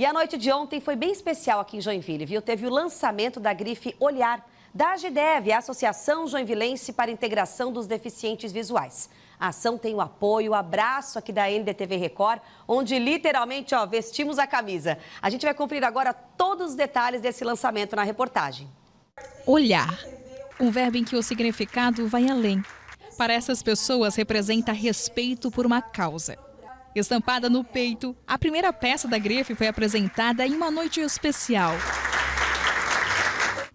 E a noite de ontem foi bem especial aqui em Joinville, viu? Teve o lançamento da grife Olhar, da AGDEV, a Associação Joinvilense para a Integração dos Deficientes Visuais. A ação tem o apoio, o abraço aqui da NDTV Record, onde literalmente ó, vestimos a camisa. A gente vai cumprir agora todos os detalhes desse lançamento na reportagem. Olhar, um verbo em que o significado vai além. Para essas pessoas representa respeito por uma causa Estampada no peito, a primeira peça da grife foi apresentada em uma noite especial.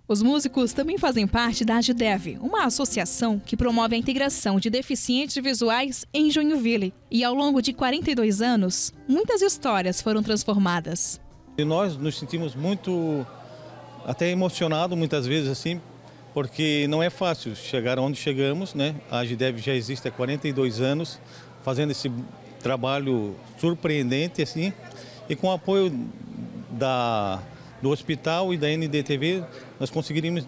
Os músicos também fazem parte da AGDEV, uma associação que promove a integração de deficientes visuais em Joinville. E ao longo de 42 anos, muitas histórias foram transformadas. E nós nos sentimos muito, até emocionado muitas vezes assim, porque não é fácil chegar onde chegamos, né? A AGDEV já existe há 42 anos, fazendo esse trabalho surpreendente assim e com o apoio da do hospital e da NDTV nós conseguiremos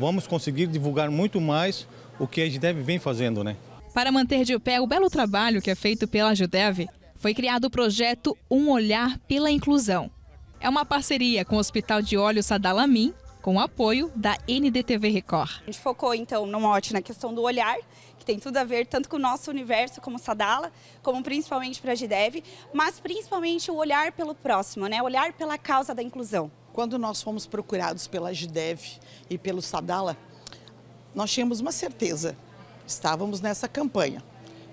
vamos conseguir divulgar muito mais o que a GDEV vem fazendo, né? Para manter de pé o belo trabalho que é feito pela GDEV, foi criado o projeto Um Olhar pela Inclusão. É uma parceria com o Hospital de Olhos Sadalamin com o apoio da NDTV Record. A gente focou então no mote na questão do olhar, que tem tudo a ver tanto com o nosso universo como Sadala, como principalmente para a GDEV, mas principalmente o olhar pelo próximo, né? olhar pela causa da inclusão. Quando nós fomos procurados pela GDEV e pelo Sadala, nós tínhamos uma certeza, estávamos nessa campanha.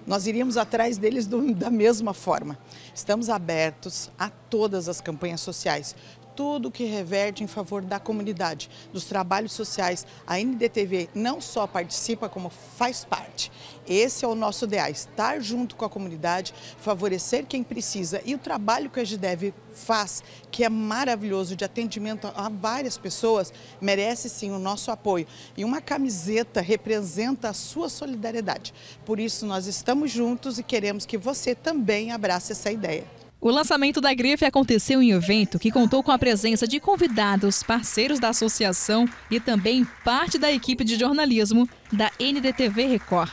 Nós iríamos atrás deles do, da mesma forma. Estamos abertos a todas as campanhas sociais, tudo que reverte em favor da comunidade, dos trabalhos sociais. A NDTV não só participa, como faz parte. Esse é o nosso ideal, estar junto com a comunidade, favorecer quem precisa. E o trabalho que a GDEV faz, que é maravilhoso, de atendimento a várias pessoas, merece sim o nosso apoio. E uma camiseta representa a sua solidariedade. Por isso, nós estamos juntos e queremos que você também abrace essa ideia. O lançamento da grife aconteceu em um evento que contou com a presença de convidados, parceiros da associação e também parte da equipe de jornalismo da NDTV Record.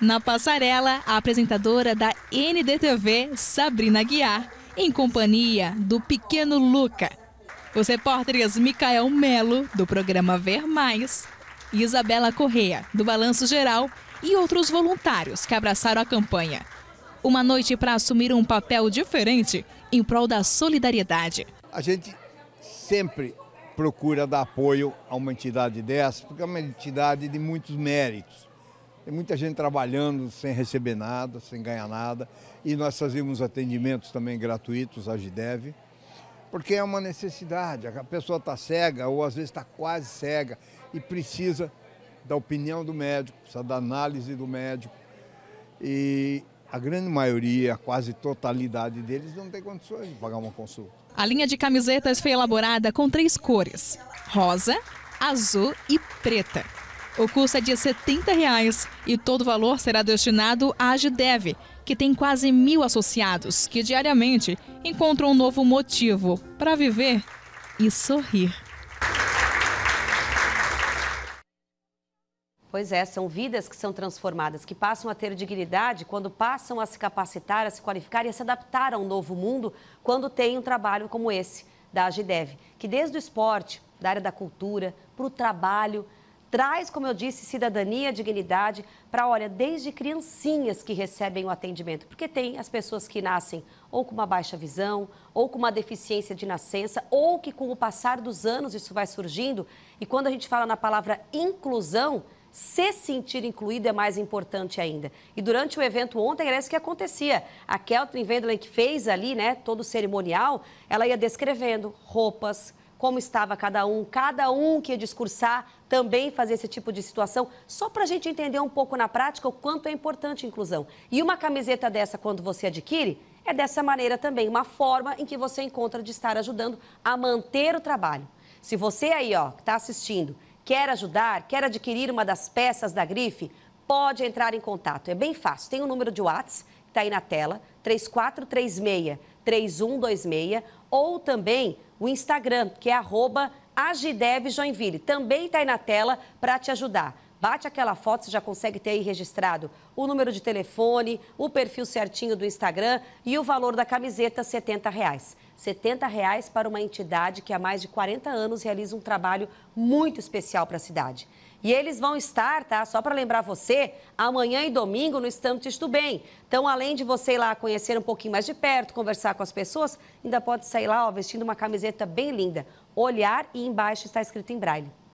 Na passarela, a apresentadora da NDTV, Sabrina Guiar, em companhia do pequeno Luca. Os repórteres Micael Melo, do programa Ver Mais, Isabela Correia do Balanço Geral, e outros voluntários que abraçaram a campanha. Uma noite para assumir um papel diferente em prol da solidariedade. A gente sempre procura dar apoio a uma entidade dessa, porque é uma entidade de muitos méritos. Tem muita gente trabalhando sem receber nada, sem ganhar nada. E nós fazemos atendimentos também gratuitos à GDEV, porque é uma necessidade. A pessoa está cega ou às vezes está quase cega e precisa da opinião do médico, precisa da análise do médico. E a grande maioria, a quase totalidade deles não tem condições de pagar uma consulta. A linha de camisetas foi elaborada com três cores: rosa, azul e preta. O custo é de R$ reais, e todo o valor será destinado à Agidev, que tem quase mil associados que diariamente encontram um novo motivo para viver e sorrir. Pois é, são vidas que são transformadas, que passam a ter dignidade quando passam a se capacitar, a se qualificar e a se adaptar a um novo mundo quando tem um trabalho como esse da Agidev, que desde o esporte, da área da cultura, para o trabalho, traz, como eu disse, cidadania, dignidade para, olha, desde criancinhas que recebem o atendimento, porque tem as pessoas que nascem ou com uma baixa visão, ou com uma deficiência de nascença, ou que com o passar dos anos isso vai surgindo, e quando a gente fala na palavra inclusão, se sentir incluído é mais importante ainda. E durante o evento ontem, era isso que acontecia. A Keltrin Wendland, que fez ali, né, todo o cerimonial, ela ia descrevendo roupas, como estava cada um, cada um que ia discursar também fazer esse tipo de situação, só para a gente entender um pouco na prática o quanto é importante a inclusão. E uma camiseta dessa, quando você adquire, é dessa maneira também, uma forma em que você encontra de estar ajudando a manter o trabalho. Se você aí, ó, que está assistindo, Quer ajudar? Quer adquirir uma das peças da grife? Pode entrar em contato. É bem fácil. Tem o um número de WhatsApp que está aí na tela, 3436-3126, ou também o Instagram, que é arroba agidevjoinville. Também está aí na tela para te ajudar. Bate aquela foto, você já consegue ter aí registrado o número de telefone, o perfil certinho do Instagram e o valor da camiseta, R$ 70 reais. R$ reais para uma entidade que há mais de 40 anos realiza um trabalho muito especial para a cidade. E eles vão estar, tá? Só para lembrar você, amanhã e domingo no Estantes do Bem. Então, além de você ir lá conhecer um pouquinho mais de perto, conversar com as pessoas, ainda pode sair lá ó, vestindo uma camiseta bem linda. Olhar e embaixo está escrito em braille.